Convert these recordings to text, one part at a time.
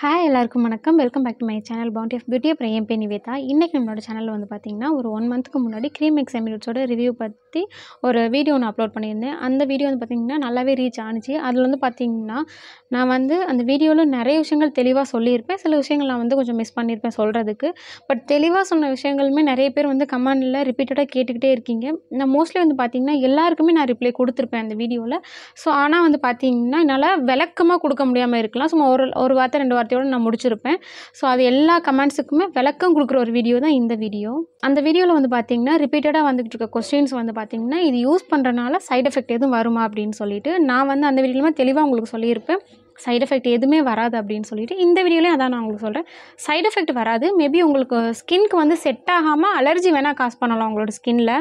hi எல்லாருக்கும் வணக்கம் welcome back to my channel bounty of beauty அப்புறம் என் பே நிவேதா இன்றைக்கி நம்மளோட சேனலில் வந்து பார்த்திங்கன்னா ஒரு ஒன் மந்த்துக்கு முன்னாடி க்ரீம் எக்ஸாமினோட ரிவ்யூ பற்றி ஒரு வீடியோ ஒன்று அப்லோட் பண்ணியிருந்தேன் அந்த வீடியோ வந்து பார்த்திங்கன்னா நல்லாவே ரீச் ஆனிச்சு அதில் வந்து பார்த்திங்கன்னா நான் வந்து அந்த வீடியோவில் நிறைய விஷயங்கள் தெளிவாக சொல்லியிருப்பேன் சில விஷயங்கள் நான் வந்து கொஞ்சம் மிஸ் பண்ணியிருப்பேன் சொல்கிறதுக்கு பட் தெளிவாக சொன்ன விஷயங்களுமே நிறைய பேர் வந்து கமெண்டில் ரிப்பீட்டடாக கேட்டுக்கிட்டே இருக்கீங்க நான் மோஸ்ட்லி வந்து பார்த்திங்கன்னா எல்லாருக்குமே நான் ரிப்ளை கொடுத்துருப்பேன் அந்த வீடியோவில் ஸோ ஆனால் வந்து பார்த்திங்கன்னா என்னால் விளக்கமாக கொடுக்க முடியாமல் இருக்கலாம் சும்மா ஒரு ஒரு வார்த்தை ரெண்டு வார்த்தை வார்த்தையோடு நான் முடிச்சிருப்பேன் ஸோ அது எல்லா கமெண்ட்ஸுக்குமே விளக்கம் கொடுக்குற ஒரு வீடியோ தான் இந்த வீடியோ அந்த வீடியோவில் வந்து பார்த்திங்கன்னா ரிப்பீட்டடாக வந்துகிட்டு இருக்க கொஸ்டின்ஸ் வந்து பார்த்திங்கன்னா இது யூஸ் பண்ணுறனால சைட் எஃபெக்ட் எதுவும் வருமா அப்படின்னு சொல்லிட்டு நான் வந்து அந்த வீடியோவில் தெளிவாக உங்களுக்கு சொல்லியிருப்பேன் சைட் எஃபெக்ட் எதுவுமே வராது அப்படின்னு சொல்லிட்டு இந்த வீடியோலையும் அதான் நான் உங்களுக்கு சொல்கிறேன் சைட் எஃபெக்ட் வராது மேபி உங்களுக்கு ஸ்கின்க்கு வந்து செட் ஆகாமல் அலர்ஜி வேணால் காசு பண்ணலாம் உங்களோட ஸ்கின்னில்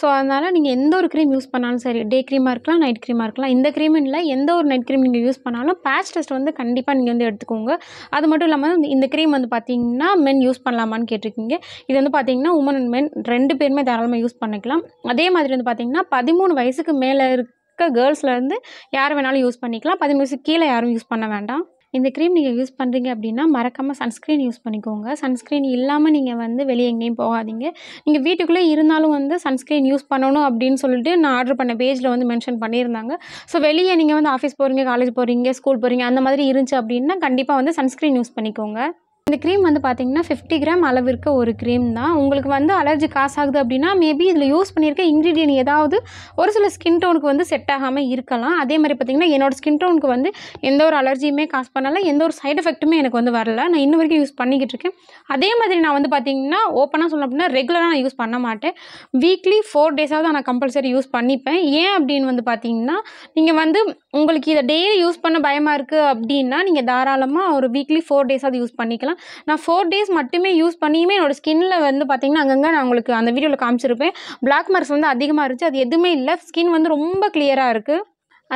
ஸோ அதனால் நீங்கள் எந்த ஒரு க்ரீம் யூஸ் பண்ணாலும் சரி டே க்ரீமாக இருக்கலாம் நைட் க்ரீமாக இருக்கலாம் இந்த க்ரீமும் இல்லை எந்த ஒரு நைட் க்ரீம் நீங்கள் யூஸ் பண்ணாலும் பேட்ச் டெஸ்ட் வந்து கண்டிப்பாக நீங்கள் வந்து எடுத்துக்கோங்க அது மட்டும் இல்லாமல் இந்த க்ரீம் வந்து பார்த்தீங்கன்னா மென் யூஸ் பண்ணலாமான்னு கேட்டிருக்கீங்க இது வந்து பார்த்தீங்கன்னா உமன் அண்ட் மென் ரெண்டு பேருமே தாராளமாக யூஸ் பண்ணிக்கலாம் அதே மாதிரி வந்து பார்த்தீங்கன்னா பதிமூணு வயசுக்கு மேலே இருக்க கேர்ள்ஸ்லேருந்து யார் வேணாலும் யூஸ் பண்ணிக்கலாம் பதிமூணு வயசுக்கு கீழே யாரும் யூஸ் பண்ண வேண்டாம் இந்த க்ரீம் நீங்கள் யூஸ் பண்ணுறீங்க அப்படின்னா மறக்காமல் சன்ஸ்க்ரீன் யூஸ் பண்ணிக்கோங்க சன்ஸ்க்ரீன் இல்லாமல் நீங்கள் வந்து வெளியே எங்கேயும் போகாதீங்க நீங்கள் வீட்டுக்குள்ளே இருந்தாலும் வந்து சன்ஸ்க்ரீன் யூஸ் பண்ணணும் அப்படின்னு சொல்லிட்டு நான் ஆர்டர் பண்ண பேஜில் வந்து மென்ஷன் பண்ணியிருந்தாங்க ஸோ வெளியே நீங்கள் வந்து ஆஃபீஸ் போகிறீங்க காலேஜ் போகிறீங்க ஸ்கூல் போகிறீங்க அந்த மாதிரி இருந்துச்சு அப்படின்னா கண்டிப்பாக வந்து சன்ஸ்க்ரீன் யூஸ் பண்ணிக்கோங்க இந்த க்ரீம் வந்து பார்த்திங்கன்னா ஃபிஃப்டி கிராம் அளவு இருக்க ஒரு க்ரீம் தான் உங்களுக்கு வந்து அலர்ஜி காசு ஆகுது அப்படின்னா மேபி இதில் யூஸ் பண்ணியிருக்க இன்க்ரீடியன் ஏதாவது ஒரு சில ஸ்கின் டோனுக்கு வந்து செட் ஆகாமல் இருக்கலாம் அதே மாதிரி பார்த்திங்கன்னா என்னோடய ஸ்கின் டோனுக்கு வந்து எந்த ஒரு அலர்ஜியுமே காசு பண்ணலை எந்த ஒரு சைட் எஃபெக்ட்டுமே எனக்கு வந்து வரல நான் இன்ன வரைக்கும் யூஸ் பண்ணிக்கிட்டு இருக்கேன் அதே மாதிரி நான் வந்து பார்த்திங்கன்னா ஓப்பனாக சொல்லணும் அப்படின்னா ரெகுலராக நான் யூஸ் பண்ண மாட்டேன் வீக்லி ஃபோர் டேஸாவது நான் கம்பல்சரி யூஸ் பண்ணிப்பேன் ஏன் அப்படின்னு வந்து பார்த்திங்கன்னா நீங்கள் வந்து உங்களுக்கு இதை டெய்லி யூஸ் பண்ண பயமாக இருக்குது அப்படின்னா நீங்கள் தாராளமாக ஒரு வீக்லி ஃபோர் டேஸாவது யூஸ் பண்ணிக்கலாம் நான் ஃபோர் டேஸ் மட்டுமே யூஸ் பண்ணியுமே என்னோடய ஸ்கின்னில் வந்து பார்த்திங்கன்னா அங்கங்கே நான் உங்களுக்கு அந்த வீடியோவில் காமிச்சிருப்பேன் பிளாக் மார்க்ஸ் வந்து அதிகமாக இருந்துச்சு அது எதுவுமே இல்லை ஸ்கின் வந்து ரொம்ப கிளியராக இருக்குது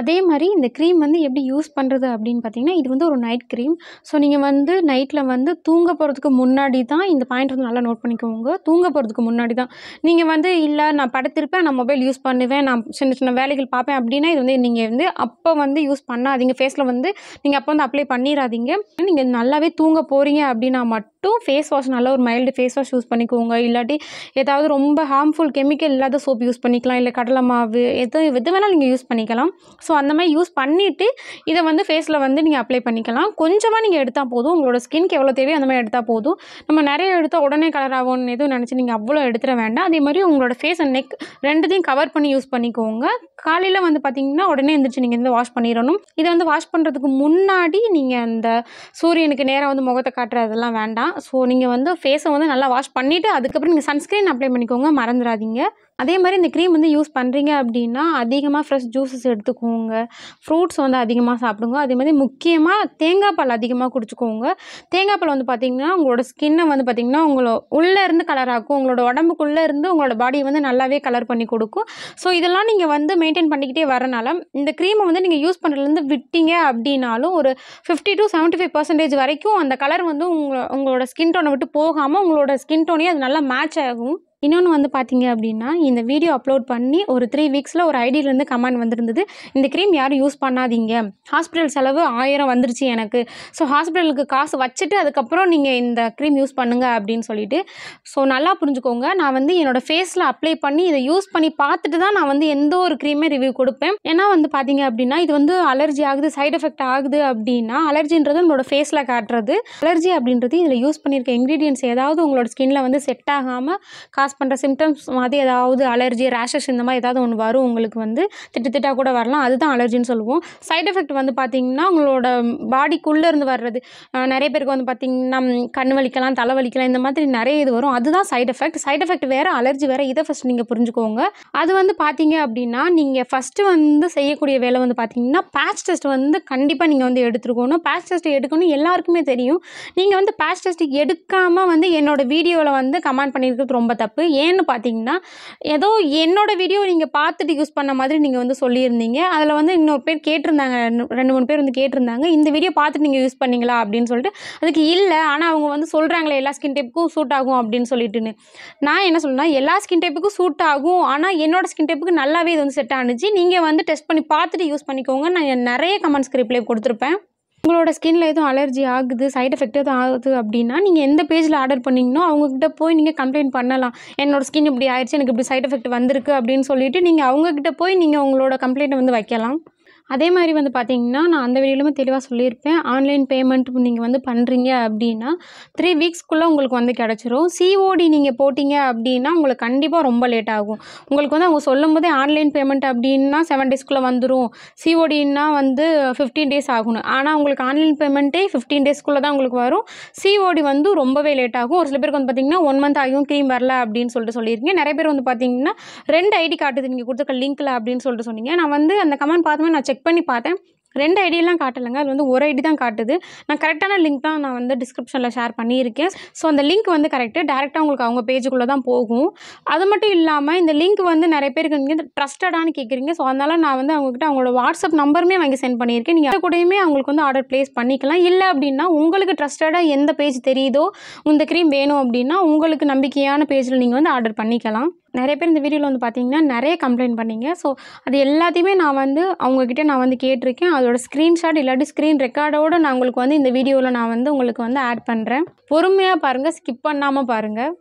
அதே மாதிரி இந்த க்ரீம் வந்து எப்படி யூஸ் பண்ணுறது அப்படின்னு பார்த்தீங்கன்னா இது வந்து ஒரு நைட் க்ரீம் ஸோ நீங்கள் வந்து நைட்டில் வந்து தூங்க போகிறதுக்கு முன்னாடி தான் இந்த பாயிண்ட் வந்து நல்லா நோட் பண்ணிக்கோங்க தூங்க போகிறதுக்கு முன்னாடி தான் நீங்கள் வந்து இல்லை நான் படுத்திருப்பேன் நான் மொபைல் யூஸ் பண்ணுவேன் நான் சின்ன சின்ன வேலைகள் பார்ப்பேன் அப்படின்னா இது வந்து நீங்கள் வந்து அப்போ வந்து யூஸ் பண்ணாதீங்க ஃபேஸில் வந்து நீங்கள் அப்போ வந்து அப்ளை பண்ணிடாதீங்க நீங்கள் நல்லாவே தூங்க போகிறீங்க அப்படின்னா மட்டும் மட்டும் ஃபேஸ் வாஷ் நல்ல ஒரு மைல்டு ஃபேஸ் வாஷ் யூஸ் பண்ணிக்கோங்க இல்லாட்டி ஏதாவது ரொம்ப ஹார்ம்ஃபுல் கெமிக்கல் இல்லாத சோப் யூஸ் பண்ணிக்கலாம் இல்லை கடலை மாவு எது எது வேணால் நீங்கள் யூஸ் பண்ணிக்கலாம் ஸோ அந்த மாதிரி யூஸ் பண்ணிவிட்டு இதை வந்து ஃபேஸில் வந்து நீங்கள் அப்ளை பண்ணிக்கலாம் கொஞ்சமாக நீங்கள் எடுத்தால் போதும் உங்களோட ஸ்கின்க்கு எவ்வளோ தேவையோ அந்த மாதிரி எடுத்தால் போதும் நம்ம நிறைய எடுத்தால் உடனே கலர் ஆகும்னு எதுவும் நினச்சி நீங்கள் அவ்வளோ எடுத்துட வேண்டாம் அதே மாதிரி உங்களோட ஃபேஸ் அண்ட் நெக் ரெண்டுத்தையும் கவர் பண்ணி யூஸ் பண்ணிக்கோங்க காலையில் வந்து பார்த்திங்கன்னா உடனே எழுந்திரிச்சு நீங்கள் வந்து வாஷ் பண்ணிடணும் இதை வந்து வாஷ் பண்ணுறதுக்கு முன்னாடி நீங்கள் அந்த சூரியனுக்கு நேராக வந்து முகத்தை காட்டுறதெல்லாம் வேண்டாம் ஸோ நீங்கள் வந்து ஃபேஸை வந்து நல்லா வாஷ் பண்ணிவிட்டு அதுக்கப்புறம் நீங்கள் சன்ஸ்க்ரீன் அப்ளை பண்ணிக்கோங்க மறந்துடாதீங்க அதே மாதிரி இந்த க்ரீம் வந்து யூஸ் பண்ணுறீங்க அப்படின்னா அதிகமாக ஃப்ரெஷ் ஜூஸஸ் எடுத்துக்கோங்க ஃப்ரூட்ஸ் வந்து அதிகமாக சாப்பிடுங்க அதே மாதிரி முக்கியமாக தேங்காய் பால் அதிகமாக குடிச்சுக்கோங்க தேங்காய் பால் வந்து பார்த்திங்கன்னா உங்களோட ஸ்கின்னை வந்து பார்த்திங்கன்னா உங்களோட உள்ளேருந்து கலர் ஆக்கும் உங்களோட உடம்புக்குள்ளே இருந்து உங்களோட பாடியை வந்து நல்லாவே கலர் பண்ணி கொடுக்கும் ஸோ இதெல்லாம் நீங்கள் வந்து மெயின்டைன் பண்ணிக்கிட்டே வரனால இந்த க்ரீமை வந்து நீங்கள் யூஸ் பண்ணுறதுலேருந்து விட்டீங்க அப்படின்னாலும் ஒரு fifty to seventy five percentage வரைக்கும் அந்த கலர் வந்து உங்களோட ஸ்கின் டோனை விட்டு போகாமல் உங்களோட ஸ்கின் டோனே அது நல்லா மேட்ச் ஆகும் இன்னொன்று வந்து பார்த்தீங்க அப்படின்னா இந்த வீடியோ அப்லோட் பண்ணி ஒரு த்ரீ வீக்ஸில் ஒரு ஐடியிலேருந்து கமெண்ட் வந்திருந்தது இந்த க்ரீம் யாரும் யூஸ் பண்ணாதீங்க ஹாஸ்பிட்டல் செலவு ஆயிரம் வந்துருச்சு எனக்கு ஸோ ஹாஸ்பிட்டலுக்கு காசு வச்சுட்டு அதுக்கப்புறம் நீங்கள் இந்த க்ரீம் யூஸ் பண்ணுங்கள் அப்படின்னு சொல்லிட்டு ஸோ நல்லா புரிஞ்சுக்கோங்க நான் வந்து என்னோடய ஃபேஸில் அப்ளை பண்ணி இதை யூஸ் பண்ணி பார்த்துட்டு தான் நான் வந்து எந்த ஒரு க்ரீமே ரிவ்யூ கொடுப்பேன் ஏன்னா வந்து பார்த்தீங்க அப்படின்னா இது வந்து அலர்ஜி ஆகுது சைட் எஃபெக்ட் ஆகுது அப்படின்னா அலர்ஜின்றது உங்களோட ஃபேஸில் காட்டுறது அலர்ஜி அப்படின்றது இதில் யூஸ் பண்ணியிருக்க இன்க்ரீடியன்ஸ் ஏதாவது உங்களோட ஸ்கின்னில் வந்து செட் ஆகாமல் காஸ் பண்ணுற சிம்டம்ஸ் மாதிரி ஏதாவது அலர்ஜி ரேஷஸ் இந்த மாதிரி ஏதாவது ஒன்று வரும் உங்களுக்கு வந்து திட்டு கூட வரலாம் அதுதான் அலர்ஜின்னு சொல்லுவோம் சைட் எஃபெக்ட் வந்து பார்த்திங்கன்னா உங்களோட பாடிக்குள்ளே இருந்து வர்றது நிறைய பேருக்கு வந்து பார்த்திங்கன்னா கண் வலிக்கலாம் தலை வலிக்கலாம் இந்த மாதிரி நிறைய இது வரும் அதுதான் சைட் எஃபெக்ட் சைட் எஃபெக்ட் வேறு அலர்ஜி வேறு இதை ஃபஸ்ட் நீங்கள் புரிஞ்சுக்கோங்க அது வந்து பார்த்தீங்க அப்படின்னா நீங்கள் ஃபஸ்ட்டு வந்து செய்யக்கூடிய வேலை வந்து பார்த்திங்கன்னா பேட்ச் டெஸ்ட் வந்து கண்டிப்பாக நீங்கள் வந்து எடுத்துருக்கணும் பேட்ச் டெஸ்ட் எடுக்கணும் எல்லாருக்குமே தெரியும் நீங்கள் வந்து பேட்ச் டெஸ்ட் எடுக்காமல் வந்து என்னோடய வீடியோவில் வந்து கமெண்ட் பண்ணியிருக்கிறது ரொம்ப தப்பு தப்பு ஏன்னு பார்த்தீங்கன்னா ஏதோ என்னோடய வீடியோ நீங்கள் பார்த்துட்டு யூஸ் பண்ண மாதிரி நீங்கள் வந்து சொல்லியிருந்தீங்க அதில் வந்து இன்னொரு பேர் கேட்டிருந்தாங்க ரெண்டு மூணு பேர் வந்து கேட்டிருந்தாங்க இந்த வீடியோ பார்த்துட்டு நீங்கள் யூஸ் பண்ணீங்களா அப்படின்னு சொல்லிட்டு அதுக்கு இல்லை ஆனால் அவங்க வந்து சொல்கிறாங்களே எல்லா ஸ்கின் டைப்புக்கும் சூட் ஆகும் அப்படின்னு சொல்லிட்டுன்னு நான் என்ன சொல்லுன்னா எல்லா ஸ்கின் டைப்புக்கும் சூட் ஆகும் ஆனால் என்னோடய ஸ்கின் டைப்புக்கு நல்லாவே இது வந்து செட் ஆனிச்சு நீங்கள் வந்து டெஸ்ட் பண்ணி பார்த்துட்டு யூஸ் பண்ணிக்கோங்க நான் நிறைய கமெண்ட்ஸ்க்கு ரிப்ளை கொடுத்துருப்பேன் உங்களோட ஸ்கின்ல எதுவும் அலர்ஜி ஆகுது சைட் எஃபெக்ட் எதுவும் ஆகுது அப்படின்னா நீங்கள் எந்த பேஜில் ஆர்டர் பண்ணீங்கன்னா அவங்கக்கிட்ட போய் நீங்கள் கம்ப்ளைண்ட் பண்ணலாம் என்னோட ஸ்கின் இப்படி ஆயிடுச்சு எனக்கு இப்படி சைட் எஃபெக்ட் வந்திருக்கு அப்படின்னு சொல்லிட்டு நீங்கள் அவங்கக்கிட்ட போய் நீங்கள் உங்களோட கம்ப்ளைண்ட்டை வந்து வைக்கலாம் அதே மாதிரி வந்து பார்த்திங்கன்னா நான் அந்த வீடியோலுமே தெளிவாக சொல்லியிருப்பேன் ஆன்லைன் பேமெண்ட் நீங்கள் வந்து பண்ணுறீங்க அப்படின்னா த்ரீ வீக்ஸ்க்குள்ளே உங்களுக்கு வந்து கிடச்சிரும் சிஓடி நீங்கள் போட்டிங்க அப்படின்னா உங்களுக்கு கண்டிப்பாக ரொம்ப லேட் ஆகும் உங்களுக்கு வந்து அவங்க சொல்லும் போதே ஆன்லைன் பேமெண்ட் அப்படின்னா செவன் டேஸ்க்குள்ளே வந்துடும் சிஓடின்னா வந்து ஃபிஃப்டீன் டேஸ் ஆகணும் ஆனால் உங்களுக்கு ஆன்லைன் பேமெண்ட்டே ஃபிஃப்டீன் டேஸ்க்குள்ளே தான் உங்களுக்கு வரும் சிஓடி வந்து ரொம்பவே லேட் ஆகும் ஒரு சில பேருக்கு வந்து பார்த்திங்கன்னா ஒன் மந்த் ஆகியும் க்ரீம் வரல அப்படின்னு சொல்லிட்டு சொல்லியிருக்கீங்க நிறைய பேர் வந்து பார்த்திங்கன்னா ரெண்டு ஐடி காட்டுது நீங்கள் கொடுத்துருக்க லிங்க்கில் அப்படின்னு சொல்லிட்டு சொன்னீங்க நான் வந்து அந்த கமெண்ட் பார்த்துமே நான் செக் செக் பண்ணி பார்த்தேன் ரெண்டு ஐடியெல்லாம் காட்டலைங்க அது வந்து ஒரு ஐடி தான் காட்டுது நான் கரெக்டான லிங்க் தான் நான் வந்து டிஸ்கிரிப்ஷனில் ஷேர் பண்ணியிருக்கேன் ஸோ அந்த லிங்க் வந்து கரெக்டு டேரெக்டாக உங்களுக்கு அவங்க பேஜுக்குள்ளே தான் போகும் அது மட்டும் இல்லாமல் இந்த லிங்க் வந்து நிறைய பேருக்கு நீங்கள் ட்ரஸ்டடானு கேட்குறீங்க ஸோ அதனால் நான் வந்து அவங்ககிட்ட அவங்களோட வாட்ஸ்அப் நம்பருமே வாங்கி சென்ட் பண்ணியிருக்கேன் நீங்கள் கூடயுமே அவங்களுக்கு வந்து ஆர்டர் ப்ளேஸ் பண்ணிக்கலாம் இல்லை அப்படின்னா உங்களுக்கு ட்ரஸ்டடாக எந்த பேஜ் தெரியுதோ இந்த க்ரீம் வேணும் அப்படின்னா உங்களுக்கு நம்பிக்கையான பேஜில் நீங்கள் வந்து ஆர்டர் பண்ணிக்கலாம் நிறைய பேர் இந்த வீடியோவில் வந்து பார்த்தீங்கன்னா நிறைய கம்ப்ளைண்ட் பண்ணிங்க ஸோ அது எல்லாத்தையுமே நான் வந்து அவங்கக்கிட்ட நான் வந்து கேட்டிருக்கேன் அதோட ஸ்க்ரீன்ஷாட் இல்லாட்டி ஸ்க்ரீன் ரெக்கார்டோடு நான் உங்களுக்கு வந்து இந்த வீடியோவில் நான் வந்து உங்களுக்கு வந்து ஆட் பண்ணுறேன் பொறுமையாக பாருங்கள் ஸ்கிப் பண்ணாமல் பாருங்கள்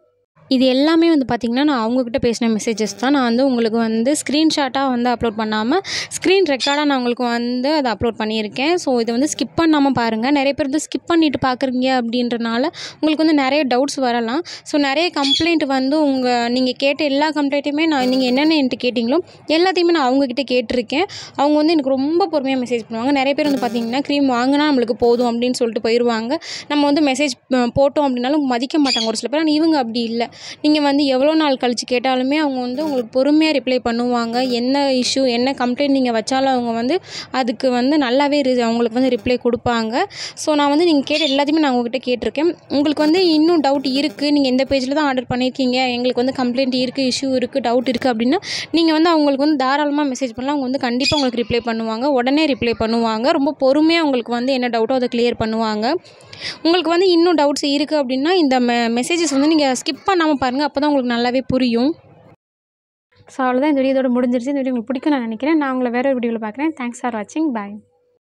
இது எல்லாமே வந்து பார்த்திங்கன்னா நான் அவங்கக்கிட்ட பேசின மெசேஜஸ் தான் நான் வந்து உங்களுக்கு வந்து ஸ்க்ரீன்ஷாட்டாக வந்து அப்லோட் பண்ணாமல் ஸ்க்ரீன் ரெக்கார்டாக நான் உங்களுக்கு வந்து அதை அப்லோட் பண்ணியிருக்கேன் ஸோ இதை வந்து ஸ்கிப் பண்ணாமல் பாருங்கள் நிறைய பேர் வந்து ஸ்கிப் பண்ணிவிட்டு பார்க்குறீங்க அப்படின்றனால உங்களுக்கு வந்து நிறைய டவுட்ஸ் வரலாம் ஸோ நிறைய கம்ப்ளைண்ட் வந்து உங்கள் நீங்கள் கேட்ட எல்லா கம்ப்ளைண்ட்டையுமே நான் நீங்கள் என்னென்ன என்கிட்ட கேட்டிங்களோ எல்லாத்தையுமே நான் அவங்கக்கிட்ட கேட்டிருக்கேன் அவங்க வந்து எனக்கு ரொம்ப பொறுமையாக மெசேஜ் பண்ணுவாங்க நிறைய பேர் வந்து பார்த்திங்கன்னா க்ரீம் வாங்கினா நம்மளுக்கு போதும் அப்படின்னு சொல்லிட்டு போயிடுவாங்க நம்ம வந்து மெசேஜ் போட்டோம் அப்படின்னாலும் மதிக்க மாட்டாங்க ஒரு சில பேர் ஆனால் இவங்க அப்படி இல்லை நீங்கள் வந்து எவ்வளோ நாள் கழித்து கேட்டாலுமே அவங்க வந்து உங்களுக்கு பொறுமையாக ரிப்ளை பண்ணுவாங்க என்ன இஷ்யூ என்ன கம்ப்ளைண்ட் நீங்கள் வச்சாலும் அவங்க வந்து அதுக்கு வந்து நல்லாவே அவங்களுக்கு வந்து ரிப்ளை கொடுப்பாங்க ஸோ நான் வந்து நீங்கள் கேட்ட எல்லாத்தையுமே நான் உங்ககிட்ட கேட்டிருக்கேன் உங்களுக்கு வந்து இன்னும் டவுட் இருக்குது நீங்கள் எந்த பேஜில் தான் ஆர்டர் பண்ணியிருக்கீங்க எங்களுக்கு வந்து கம்ப்ளைண்ட் இருக்குது இஷ்யூ இருக்குது டவுட் இருக்குது அப்படின்னா நீங்கள் வந்து அவங்களுக்கு வந்து தாராளமாக மெசேஜ் பண்ணலாம் அவங்க வந்து கண்டிப்பாக உங்களுக்கு ரிப்ளை பண்ணுவாங்க உடனே ரிப்ளை பண்ணுவாங்க ரொம்ப பொறுமையாக உங்களுக்கு வந்து என்ன டவுட்டோ அதை கிளியர் பண்ணுவாங்க உங்களுக்கு வந்து இன்னும் டவுட்ஸ் இருக்குது அப்படின்னா இந்த மெசேஜஸ் வந்து நீங்கள் ஸ்கிப் பண்ணாமல் பண்ணாமல் பாருங்கள் அப்போ தான் உங்களுக்கு நல்லாவே புரியும் ஸோ அவ்வளோதான் இந்த வீடியோட முடிஞ்சிருச்சு இந்த வீடியோ உங்களுக்கு பிடிக்கும் நான் நினைக்கிறேன் நான் உங்களை வேறு ஒரு வீடியோவில் பார்க்குறேன் தேங்க்ஸ் ஃபார் வாட்சிங் பாய்